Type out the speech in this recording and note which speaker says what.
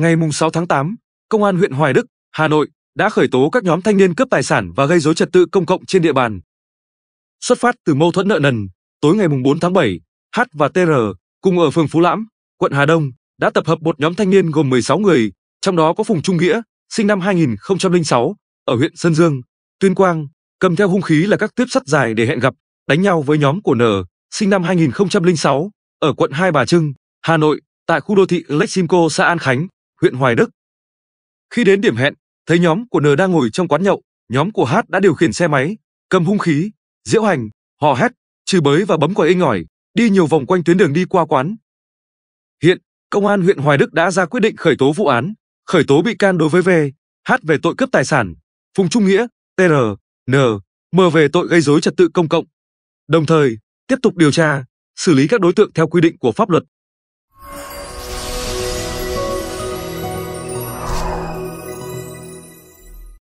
Speaker 1: Ngày 6 tháng 8, Công an huyện Hoài Đức, Hà Nội đã khởi tố các nhóm thanh niên cướp tài sản và gây dối trật tự công cộng trên địa bàn. Xuất phát từ mâu thuẫn nợ nần, tối ngày 4 tháng 7, H và TR cùng ở phường Phú Lãm, quận Hà Đông đã tập hợp một nhóm thanh niên gồm 16 người, trong đó có Phùng Trung Nghĩa, sinh năm 2006, ở huyện Sơn Dương, Tuyên Quang, cầm theo hung khí là các tuyếp sắt dài để hẹn gặp, đánh nhau với nhóm của N, sinh năm 2006, ở quận Hai Bà Trưng, Hà Nội, tại khu đô thị Leximco xã An Khánh huyện Hoài Đức. Khi đến điểm hẹn, thấy nhóm của N đang ngồi trong quán nhậu, nhóm của H đã điều khiển xe máy, cầm hung khí, diễu hành, hò hét, chửi bới và bấm còi inh ỏi, đi nhiều vòng quanh tuyến đường đi qua quán. Hiện, công an huyện Hoài Đức đã ra quyết định khởi tố vụ án, khởi tố bị can đối với V, H về tội cướp tài sản, Phùng Trung Nghĩa, TR, N, M về tội gây rối trật tự công cộng. Đồng thời, tiếp tục điều tra, xử lý các đối tượng theo quy định của pháp luật.